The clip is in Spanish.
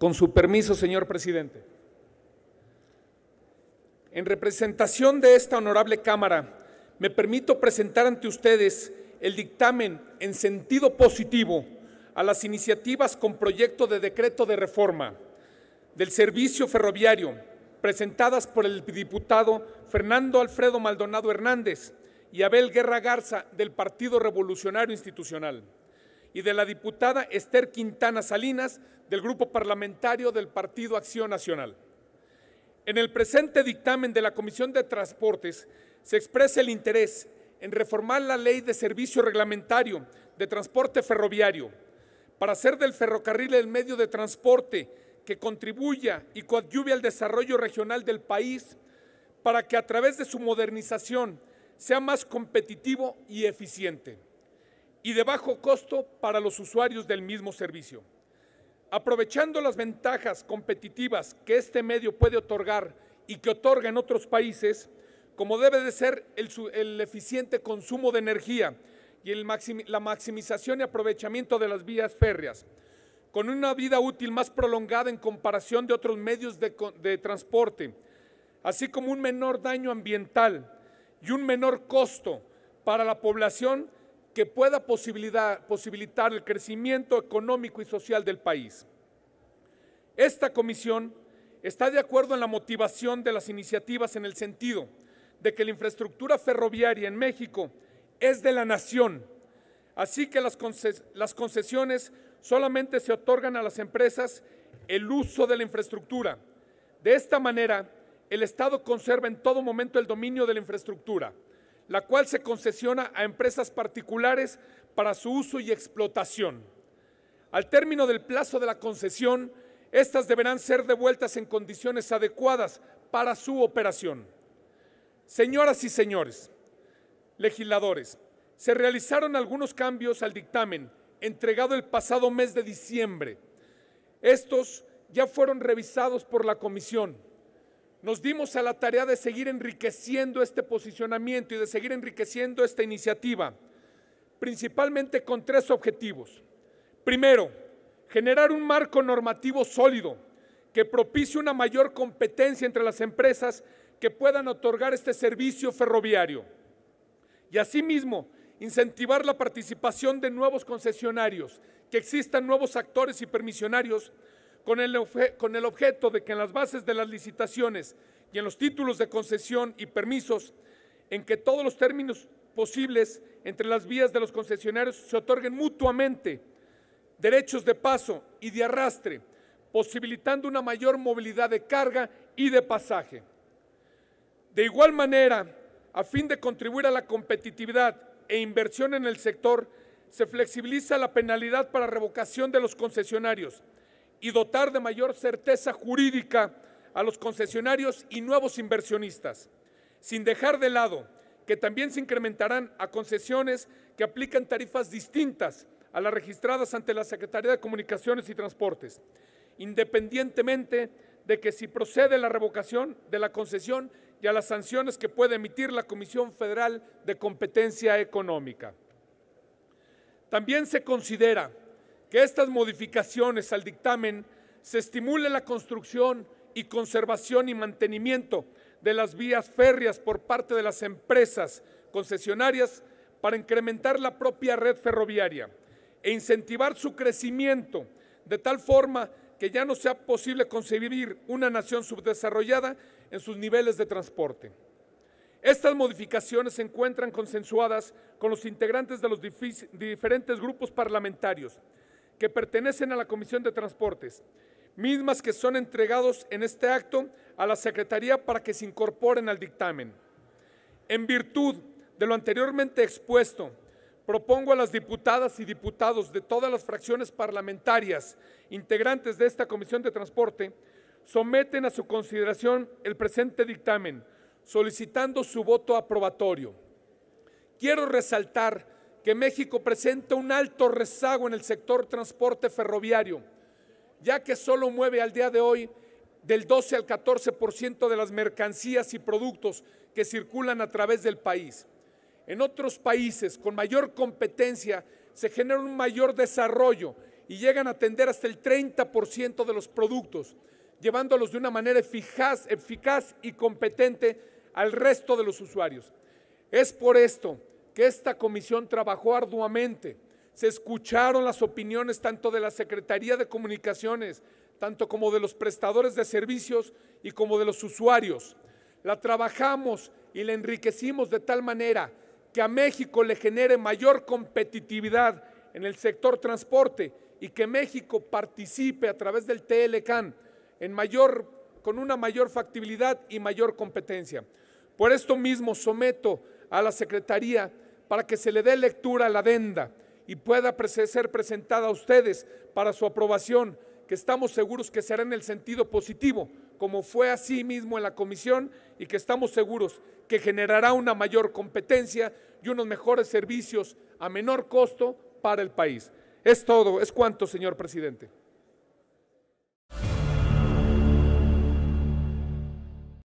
Con su permiso, señor presidente. En representación de esta honorable Cámara, me permito presentar ante ustedes el dictamen en sentido positivo a las iniciativas con proyecto de decreto de reforma del servicio ferroviario presentadas por el diputado Fernando Alfredo Maldonado Hernández y Abel Guerra Garza del Partido Revolucionario Institucional y de la diputada Esther Quintana Salinas del Grupo Parlamentario del Partido Acción Nacional. En el presente dictamen de la Comisión de Transportes se expresa el interés en reformar la Ley de Servicio Reglamentario de Transporte Ferroviario para hacer del ferrocarril el medio de transporte que contribuya y coadyuve al desarrollo regional del país para que a través de su modernización sea más competitivo y eficiente y de bajo costo para los usuarios del mismo servicio. Aprovechando las ventajas competitivas que este medio puede otorgar y que otorga en otros países, como debe de ser el, eficiente consumo de energía y la maximización y aprovechamiento de las vías férreas, con una vida útil más prolongada en comparación de otros medios de transporte, así como un menor daño ambiental y un menor costo para la población, que pueda posibilitar el crecimiento económico y social del país. Esta comisión está de acuerdo en la motivación de las iniciativas en el sentido de que la infraestructura ferroviaria en México es de la nación, así que las, concesiones solamente se otorgan a las empresas el uso de la infraestructura. De esta manera, el Estado conserva en todo momento el dominio de la infraestructura la cual se concesiona a empresas particulares para su uso y explotación. Al término del plazo de la concesión, estas deberán ser devueltas en condiciones adecuadas para su operación. Señoras y señores, legisladores, se realizaron algunos cambios al dictamen entregado el pasado mes de diciembre. Estos ya fueron revisados por la Comisión nos dimos a la tarea de seguir enriqueciendo este posicionamiento y de seguir enriqueciendo esta iniciativa, principalmente con tres objetivos. Primero, generar un marco normativo sólido que propicie una mayor competencia entre las empresas que puedan otorgar este servicio ferroviario y asimismo incentivar la participación de nuevos concesionarios, que existan nuevos actores y permisionarios con el, objeto de que en las bases de las licitaciones y en los títulos de concesión y permisos, en que todos los términos posibles entre las vías de los concesionarios se otorguen mutuamente derechos de paso y de arrastre, posibilitando una mayor movilidad de carga y de pasaje. De igual manera, a fin de contribuir a la competitividad e inversión en el sector, se flexibiliza la penalidad para revocación de los concesionarios, y dotar de mayor certeza jurídica a los concesionarios y nuevos inversionistas, sin dejar de lado que también se incrementarán a concesiones que aplican tarifas distintas a las registradas ante la Secretaría de Comunicaciones y Transportes, independientemente de que si procede la revocación de la concesión y a las sanciones que puede emitir la Comisión Federal de Competencia Económica. También se considera que estas modificaciones al dictamen se estimule la construcción y conservación y mantenimiento de las vías férreas por parte de las empresas concesionarias para incrementar la propia red ferroviaria e incentivar su crecimiento de tal forma que ya no sea posible concebir una nación subdesarrollada en sus niveles de transporte. Estas modificaciones se encuentran consensuadas con los integrantes de los diferentes grupos parlamentarios, que pertenecen a la Comisión de Transportes, mismas que son entregados en este acto a la Secretaría para que se incorporen al dictamen. En virtud de lo anteriormente expuesto, propongo a las diputadas y diputados de todas las fracciones parlamentarias integrantes de esta Comisión de Transporte someten a su consideración el presente dictamen, solicitando su voto aprobatorio. Quiero resaltar que México presenta un alto rezago en el sector transporte ferroviario, ya que solo mueve al día de hoy del 12 al 14% de las mercancías y productos que circulan a través del país. En otros países con mayor competencia se genera un mayor desarrollo y llegan a atender hasta el 30% de los productos, llevándolos de una manera eficaz, eficaz y competente al resto de los usuarios. Es por esto esta comisión trabajó arduamente. Se escucharon las opiniones tanto de la Secretaría de Comunicaciones, tanto como de los prestadores de servicios y como de los usuarios. La trabajamos y la enriquecimos de tal manera que a México le genere mayor competitividad en el sector transporte y que México participe a través del TLCAN en mayor, con una mayor factibilidad y mayor competencia. Por esto mismo someto a la Secretaría para que se le dé lectura a la adenda y pueda ser presentada a ustedes para su aprobación, que estamos seguros que será en el sentido positivo, como fue así mismo en la comisión, y que estamos seguros que generará una mayor competencia y unos mejores servicios a menor costo para el país. Es todo, es cuanto, señor presidente.